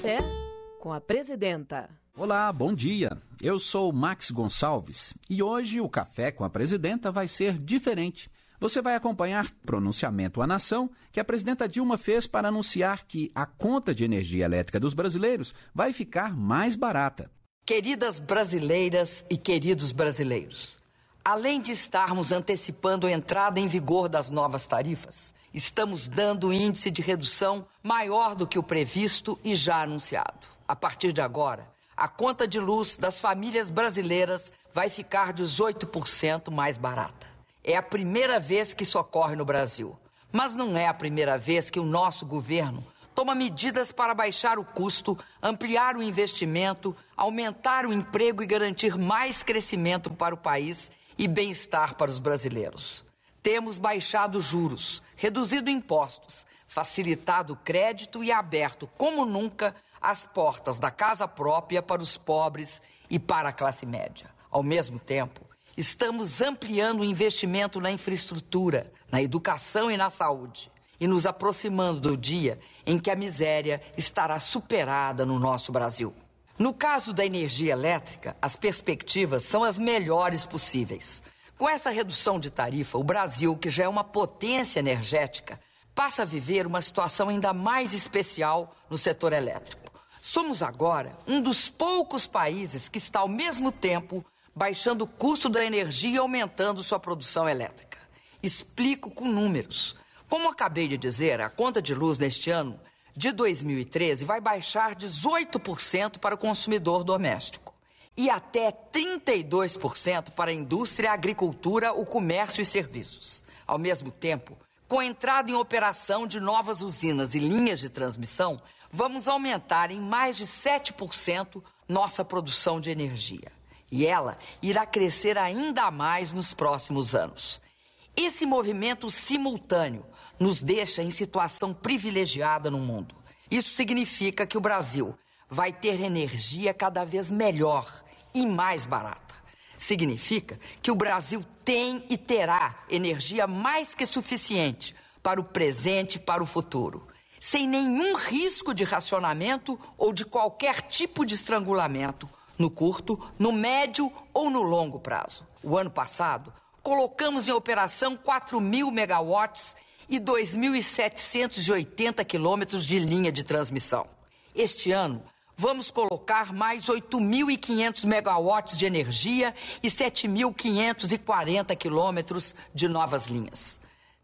Café com a Presidenta. Olá, bom dia. Eu sou Max Gonçalves e hoje o Café com a Presidenta vai ser diferente. Você vai acompanhar pronunciamento à nação que a presidenta Dilma fez para anunciar que a conta de energia elétrica dos brasileiros vai ficar mais barata. Queridas brasileiras e queridos brasileiros, Além de estarmos antecipando a entrada em vigor das novas tarifas, estamos dando índice de redução maior do que o previsto e já anunciado. A partir de agora, a conta de luz das famílias brasileiras vai ficar 18% mais barata. É a primeira vez que isso ocorre no Brasil. Mas não é a primeira vez que o nosso governo toma medidas para baixar o custo, ampliar o investimento, aumentar o emprego e garantir mais crescimento para o país e bem-estar para os brasileiros. Temos baixado juros, reduzido impostos, facilitado o crédito e aberto, como nunca, as portas da casa própria para os pobres e para a classe média. Ao mesmo tempo, estamos ampliando o investimento na infraestrutura, na educação e na saúde, e nos aproximando do dia em que a miséria estará superada no nosso Brasil. No caso da energia elétrica, as perspectivas são as melhores possíveis. Com essa redução de tarifa, o Brasil, que já é uma potência energética, passa a viver uma situação ainda mais especial no setor elétrico. Somos agora um dos poucos países que está ao mesmo tempo baixando o custo da energia e aumentando sua produção elétrica. Explico com números. Como acabei de dizer, a conta de luz neste ano de 2013 vai baixar 18% para o consumidor doméstico e até 32% para a indústria, a agricultura, o comércio e serviços. Ao mesmo tempo, com a entrada em operação de novas usinas e linhas de transmissão, vamos aumentar em mais de 7% nossa produção de energia. E ela irá crescer ainda mais nos próximos anos. Esse movimento simultâneo nos deixa em situação privilegiada no mundo. Isso significa que o Brasil vai ter energia cada vez melhor e mais barata. Significa que o Brasil tem e terá energia mais que suficiente para o presente e para o futuro, sem nenhum risco de racionamento ou de qualquer tipo de estrangulamento no curto, no médio ou no longo prazo. O ano passado, colocamos em operação 4 mil megawatts e 2.780 quilômetros de linha de transmissão. Este ano, vamos colocar mais 8.500 megawatts de energia e 7.540 quilômetros de novas linhas.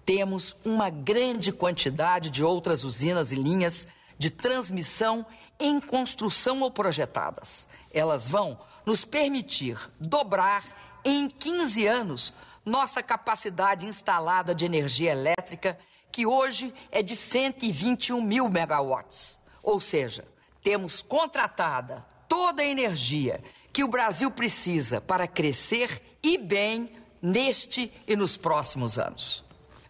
Temos uma grande quantidade de outras usinas e linhas de transmissão em construção ou projetadas. Elas vão nos permitir dobrar em 15 anos, nossa capacidade instalada de energia elétrica, que hoje é de 121 mil megawatts. Ou seja, temos contratada toda a energia que o Brasil precisa para crescer e bem neste e nos próximos anos.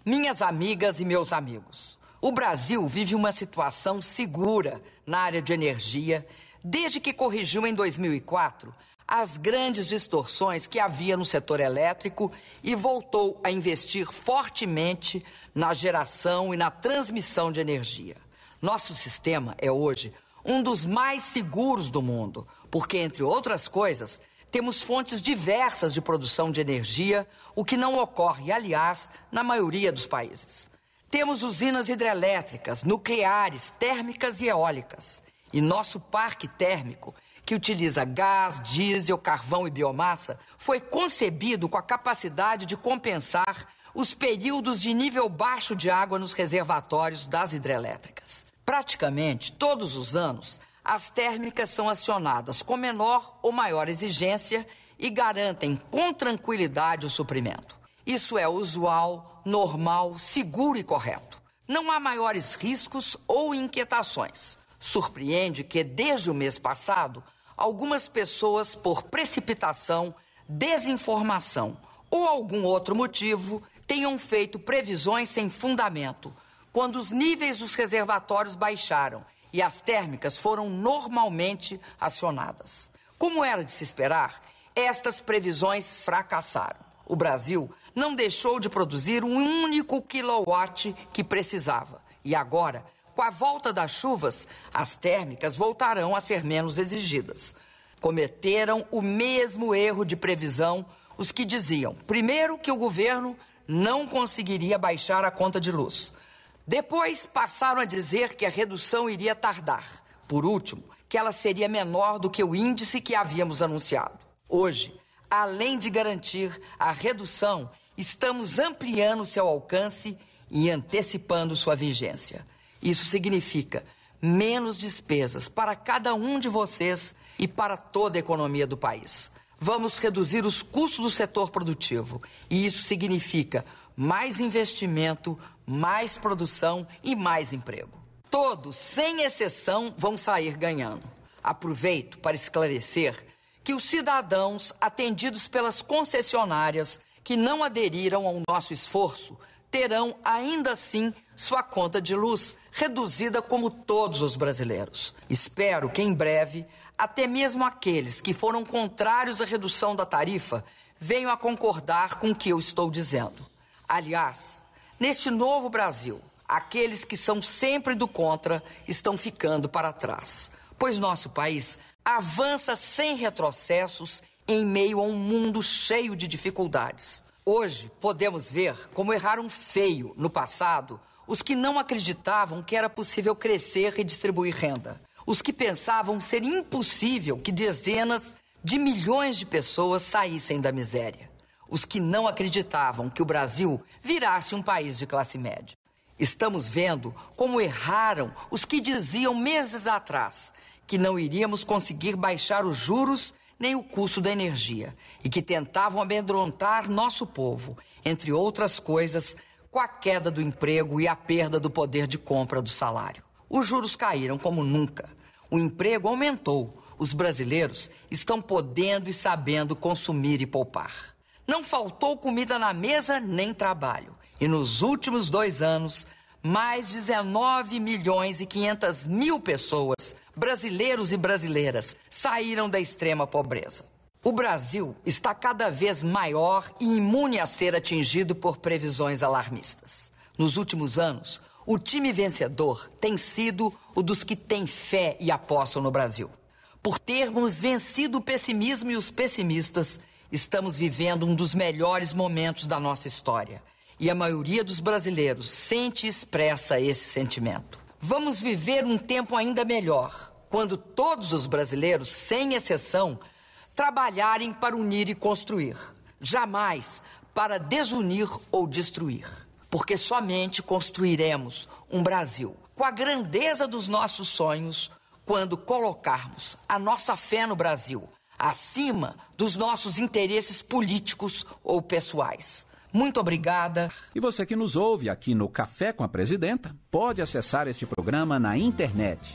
Minhas amigas e meus amigos, o Brasil vive uma situação segura na área de energia desde que corrigiu em 2004 as grandes distorções que havia no setor elétrico e voltou a investir fortemente na geração e na transmissão de energia. Nosso sistema é hoje um dos mais seguros do mundo, porque, entre outras coisas, temos fontes diversas de produção de energia, o que não ocorre, aliás, na maioria dos países. Temos usinas hidrelétricas, nucleares, térmicas e eólicas. E nosso parque térmico que utiliza gás, diesel, carvão e biomassa, foi concebido com a capacidade de compensar os períodos de nível baixo de água nos reservatórios das hidrelétricas. Praticamente todos os anos, as térmicas são acionadas com menor ou maior exigência e garantem com tranquilidade o suprimento. Isso é usual, normal, seguro e correto. Não há maiores riscos ou inquietações. Surpreende que, desde o mês passado, algumas pessoas, por precipitação, desinformação ou algum outro motivo, tenham feito previsões sem fundamento, quando os níveis dos reservatórios baixaram e as térmicas foram normalmente acionadas. Como era de se esperar, estas previsões fracassaram. O Brasil não deixou de produzir um único quilowatt que precisava e agora com a volta das chuvas, as térmicas voltarão a ser menos exigidas. Cometeram o mesmo erro de previsão os que diziam, primeiro, que o governo não conseguiria baixar a conta de luz. Depois passaram a dizer que a redução iria tardar. Por último, que ela seria menor do que o índice que havíamos anunciado. Hoje, além de garantir a redução, estamos ampliando seu alcance e antecipando sua vigência. Isso significa menos despesas para cada um de vocês e para toda a economia do país. Vamos reduzir os custos do setor produtivo e isso significa mais investimento, mais produção e mais emprego. Todos, sem exceção, vão sair ganhando. Aproveito para esclarecer que os cidadãos atendidos pelas concessionárias que não aderiram ao nosso esforço terão ainda assim sua conta de luz reduzida como todos os brasileiros. Espero que em breve, até mesmo aqueles que foram contrários à redução da tarifa venham a concordar com o que eu estou dizendo. Aliás, neste novo Brasil, aqueles que são sempre do contra estão ficando para trás, pois nosso país avança sem retrocessos em meio a um mundo cheio de dificuldades. Hoje podemos ver como erraram feio no passado os que não acreditavam que era possível crescer e distribuir renda. Os que pensavam ser impossível que dezenas de milhões de pessoas saíssem da miséria. Os que não acreditavam que o Brasil virasse um país de classe média. Estamos vendo como erraram os que diziam meses atrás que não iríamos conseguir baixar os juros nem o custo da energia e que tentavam amedrontar nosso povo, entre outras coisas, com a queda do emprego e a perda do poder de compra do salário. Os juros caíram como nunca. O emprego aumentou. Os brasileiros estão podendo e sabendo consumir e poupar. Não faltou comida na mesa nem trabalho. E nos últimos dois anos, mais 19 milhões e 500 mil pessoas, brasileiros e brasileiras, saíram da extrema pobreza. O Brasil está cada vez maior e imune a ser atingido por previsões alarmistas. Nos últimos anos, o time vencedor tem sido o dos que têm fé e apostam no Brasil. Por termos vencido o pessimismo e os pessimistas, estamos vivendo um dos melhores momentos da nossa história. E a maioria dos brasileiros sente e expressa esse sentimento. Vamos viver um tempo ainda melhor, quando todos os brasileiros, sem exceção, trabalharem para unir e construir, jamais para desunir ou destruir. Porque somente construiremos um Brasil com a grandeza dos nossos sonhos quando colocarmos a nossa fé no Brasil acima dos nossos interesses políticos ou pessoais. Muito obrigada. E você que nos ouve aqui no Café com a Presidenta, pode acessar este programa na internet